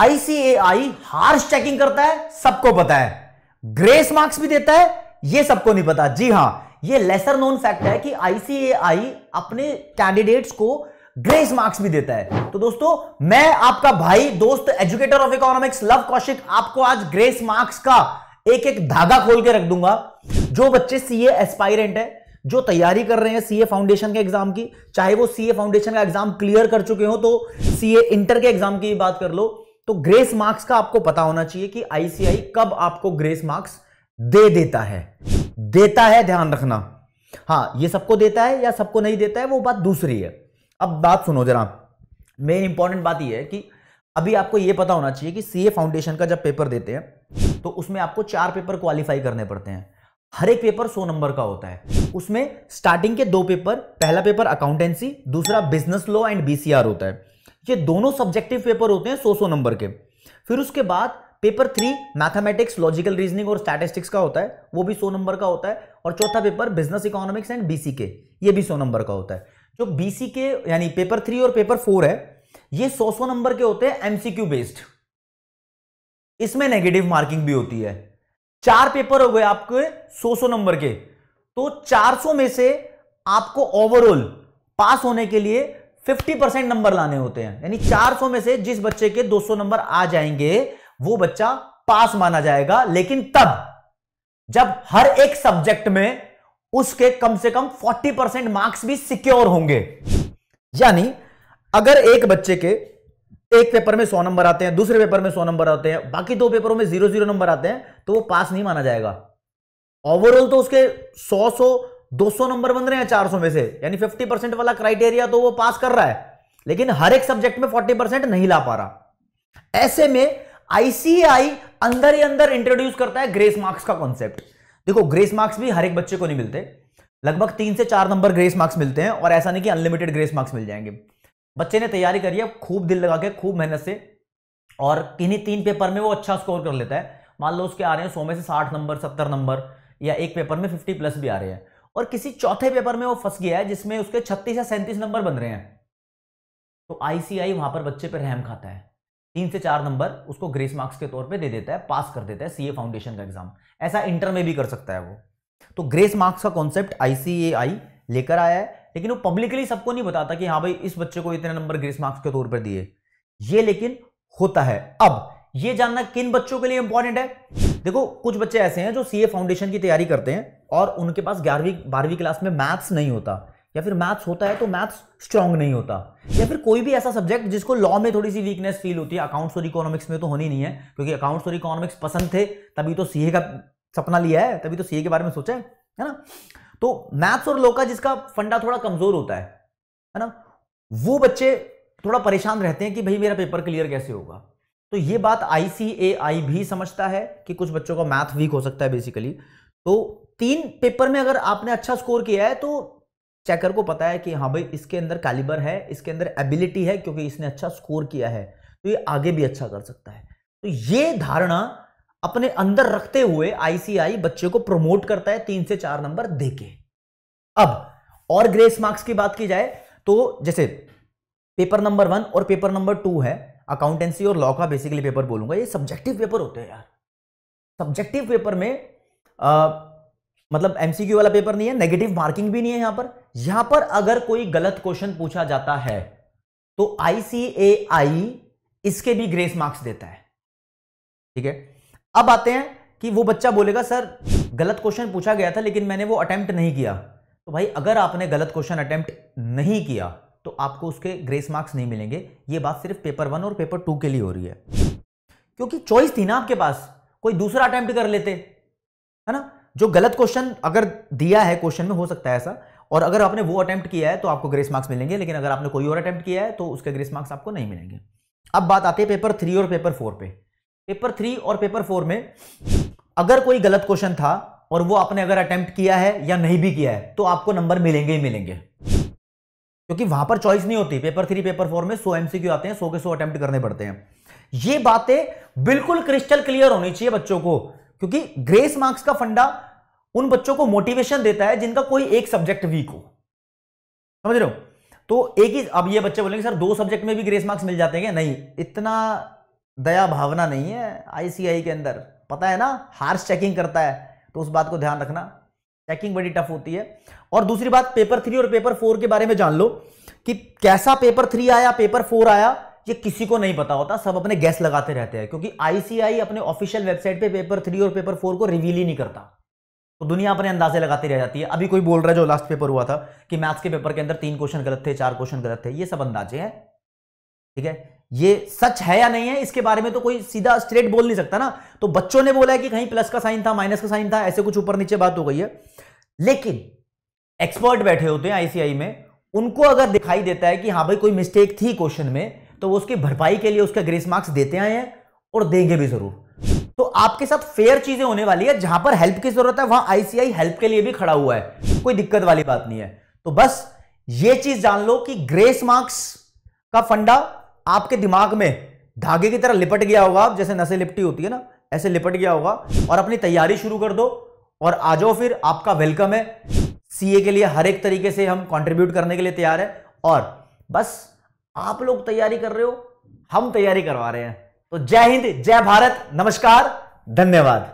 ICAI harsh checking करता है सबको पता है ग्रेस मार्क्स भी देता है ये सबको नहीं पता जी हां ये लेसर नोन फैक्ट है कि आईसीएआई अपने कैंडिडेट्स को ग्रेस मार्क्स भी देता है तो दोस्तों मैं आपका भाई दोस्त educator of economics Luv Kaushik आपको आज ग्रेस मार्क्स का एक एक धागा खोल के रख दूंगा जो बच्चे सीए एस्पायरेंट है जो तैयारी कर रहे हैं सीए फाउंडेशन के एग्जाम की चाहे वो सीए फाउंडेशन का एग्जाम क्लियर कर चुके हो तो सीए इंटर के एग्जाम की बात कर लो तो ग्रेस मार्क्स का आपको पता होना चाहिए कि आईसीआई कब आपको ग्रेस मार्क्स दे देता है देता है ध्यान रखना हाँ ये सबको देता है या सबको नहीं देता है वो बात दूसरी है अब बात सुनो जरा मेन इंपॉर्टेंट बात यह है कि अभी आपको यह पता होना चाहिए कि सीए फाउंडेशन का जब पेपर देते हैं तो उसमें आपको चार पेपर क्वालिफाई करने पड़ते हैं हर एक पेपर सौ नंबर का होता है उसमें स्टार्टिंग के दो पेपर पहला पेपर अकाउंटेंसी दूसरा बिजनेस लॉ एंड बीसीआर होता है ये दोनों सब्जेक्टिव पेपर होते हैं सो सौ नंबर के फिर उसके बाद paper three mathematics logical reasoning और स्टैटिस्टिक्स का होता है वो भी सो नंबर का होता है और चौथा paper business economics and B ये भी सो नंबर का होता है जो बीसी के यानी पेपर थ्री और पेपर फोर है ये सौ सौ नंबर के होते हैं एमसीक्यू बेस्ड इसमें नेगेटिव मार्किंग भी होती है चार पेपर हो गए आपके सौ सौ नंबर के तो 400 में से आपको ओवरऑल पास होने के लिए 50% परसेंट नंबर लाने होते हैं यानी 400 में से जिस बच्चे के 200 नंबर आ जाएंगे वो बच्चा पास माना जाएगा लेकिन तब जब हर एक सब्जेक्ट में उसके कम से कम 40 परसेंट मार्क्स भी सिक्योर होंगे यानी अगर एक बच्चे के एक पेपर में 100 नंबर आते हैं दूसरे पेपर में 100 नंबर आते हैं बाकी दो पेपरों में जीरो जीरो नंबर आते हैं तो वो पास नहीं माना जाएगा ओवरऑल तो उसके सौ सौ 200 नंबर बन रहे हैं 400 में से यानी 50 परसेंट वाला क्राइटेरिया तो वो पास कर रहा है लेकिन हर एक सब्जेक्ट में 40 परसेंट नहीं ला पा रहा ऐसे में आईसीआई अंदर ही अंदर इंट्रोड्यूस करता है ग्रेस मार्क्स का कॉन्सेप्ट देखो ग्रेस मार्क्स भी हर एक बच्चे को नहीं मिलते लगभग तीन से चार नंबर ग्रेस मार्क्स मिलते हैं और ऐसा नहीं कि अनलिमिटेड ग्रेस मार्क्स मिल जाएंगे बच्चे ने तैयारी करी है खूब दिल लगा के खूब मेहनत से और किन्हीं तीन पेपर में वो अच्छा स्कोर कर लेता है मान लो उसके आ रहे हैं सौ में से साठ नंबर सत्तर नंबर या एक पेपर में फिफ्टी प्लस भी आ रहे हैं और किसी चौथे पेपर में वो फंस गया है जिसमें उसके छत्तीस या सैंतीस नंबर बन रहे हैं तो आईसीआई वहां पर बच्चे पर रहम खाता है तीन से चार नंबर उसको ग्रेस मार्क्स के तौर पे दे देता है पास कर देता है सीए फाउंडेशन का एग्जाम ऐसा इंटर में भी कर सकता है वो तो ग्रेस मार्क्स का कॉन्सेप्ट आईसीएआई लेकर आया है लेकिन वो पब्लिकली सबको नहीं बताता कि हाँ भाई इस बच्चे को इतने नंबर ग्रेस मार्क्स के तौर पर दिए ये लेकिन होता है अब ये जानना किन बच्चों के लिए इंपॉर्टेंट है देखो कुछ बच्चे ऐसे हैं जो सी फाउंडेशन की तैयारी करते हैं और उनके पास ग्यारहवीं बारहवीं क्लास में मैथ्स नहीं होता या फिर मैथ्स होता है तो मैथ्स स्ट्रांग नहीं होता या फिर कोई भी ऐसा सब्जेक्ट जिसको लॉ में थोड़ी सी वीकनेस फील होती है अकाउंट्स और इकोनॉमिक्स में तो होनी नहीं है क्योंकि अकाउंट्स और इकोनॉमिक्स पसंद थे तभी तो सीए का सपना लिया है तभी तो सीए के बारे में सोचा है है ना तो मैथ्स और लॉ का जिसका फंडा थोड़ा कमजोर होता है है ना वो बच्चे थोड़ा परेशान रहते हैं कि भाई मेरा पेपर क्लियर कैसे होगा तो ये बात आई भी समझता है कि कुछ बच्चों का मैथ वीक हो सकता है बेसिकली तो तीन पेपर में अगर आपने अच्छा स्कोर किया है तो चेकर को पता है कि हाँ भाई इसके अंदर कैलिबर है इसके अंदर एबिलिटी है क्योंकि इसने अच्छा स्कोर किया है तो ये आगे भी अच्छा कर सकता है तो ये धारणा अपने अंदर रखते हुए आईसीआई बच्चे को प्रमोट करता है तीन से चार नंबर देके अब और ग्रेस मार्क्स की बात की जाए तो जैसे पेपर नंबर वन और पेपर नंबर टू है अकाउंटेंसी और लॉ का बेसिकली पेपर बोलूंगा ये सब्जेक्टिव पेपर होते हैं यार सब्जेक्टिव पेपर में आ, मतलब एमसीक्यू वाला पेपर नहीं है नेगेटिव मार्किंग भी नहीं है यहां पर यहां पर अगर कोई गलत क्वेश्चन पूछा जाता है तो आईसीएआई इसके भी ग्रेस मार्क्स देता है ठीक है अब आते हैं कि वो बच्चा बोलेगा सर गलत क्वेश्चन पूछा गया था लेकिन मैंने वो अटेम्प्ट नहीं किया तो भाई अगर आपने गलत क्वेश्चन अटेम्प्ट नहीं किया तो आपको उसके ग्रेस मार्क्स नहीं मिलेंगे ये बात सिर्फ पेपर वन और पेपर टू के लिए हो रही है क्योंकि चॉइस थी ना आपके पास कोई दूसरा अटैम्प्ट कर लेते है ना जो गलत क्वेश्चन अगर दिया है क्वेश्चन में हो सकता है ऐसा और अगर आपने वो अटैम्प्ट किया है तो आपको ग्रेस मार्क्स मिलेंगे लेकिन अगर आपने कोई और अटैम्प्ट किया है तो उसके ग्रेस मार्क्स आपको नहीं मिलेंगे अब बात आती है पेपर थ्री और पेपर फोर पे पेपर थ्री और पेपर फोर में अगर कोई गलत क्वेश्चन था और वो आपने अगर अटैम्प्ट किया है या नहीं भी किया है तो आपको नंबर मिलेंगे ही मिलेंगे क्योंकि वहां पर चॉइस नहीं होती पेपर थ्री पेपर फोर में सो एमसीक्यू आते हैं सो के सो अटेम्प्ट करने पड़ते हैं ये बातें बिल्कुल क्रिस्टल क्लियर होनी चाहिए बच्चों को क्योंकि ग्रेस मार्क्स का फंडा उन बच्चों को मोटिवेशन देता है जिनका कोई एक सब्जेक्ट वीक हो समझ रहे हो तो एक ही अब ये बच्चे बोलेंगे सर दो सब्जेक्ट में भी ग्रेस मार्क्स मिल जाते हैं नहीं इतना दया भावना नहीं है आईसीआई के अंदर पता है ना हार्स चेकिंग करता है तो उस बात को ध्यान रखना पैकिंग बड़ी टफ होती है और दूसरी बात पेपर थ्री और पेपर फोर के बारे में जान लो कि कैसा पेपर थ्री आया पेपर फोर आया ये किसी को नहीं पता होता सब अपने गैस लगाते रहते हैं क्योंकि आईसीआई अपने ऑफिशियल वेबसाइट पे पेपर थ्री और पेपर फोर को रिवील ही नहीं करता तो दुनिया अपने अंदाजे लगाती रह जाती है अभी कोई बोल रहा है जो लास्ट पेपर हुआ था कि मैथ्स के पेपर के अंदर तीन क्वेश्चन गलत थे चार क्वेश्चन गलत थे ये सब अंदाजे हैं ठीक है ये सच है या नहीं है इसके बारे में तो कोई सीधा स्ट्रेट बोल नहीं सकता ना तो बच्चों ने बोला है कि कहीं प्लस का साइन था माइनस का साइन था ऐसे कुछ ऊपर नीचे बात हो गई है लेकिन एक्सपर्ट बैठे होते हैं आईसीआई में उनको अगर दिखाई देता है कि हाँ भाई कोई मिस्टेक थी क्वेश्चन में तो वो उसकी भरपाई के लिए उसका ग्रेस मार्क्स देते आए हैं और देंगे भी जरूर तो आपके साथ फेयर चीजें होने वाली है जहां पर हेल्प की जरूरत है वहां आईसीआई हेल्प के लिए भी खड़ा हुआ है कोई दिक्कत वाली बात नहीं है तो बस ये चीज जान लो कि ग्रेस मार्क्स का फंडा आपके दिमाग में धागे की तरह लिपट गया होगा आप जैसे नशे लिपटी होती है ना ऐसे लिपट गया होगा और अपनी तैयारी शुरू कर दो और आ जाओ फिर आपका वेलकम है सीए के लिए हर एक तरीके से हम कंट्रीब्यूट करने के लिए तैयार है और बस आप लोग तैयारी कर रहे हो हम तैयारी करवा रहे हैं तो जय हिंद जय भारत नमस्कार धन्यवाद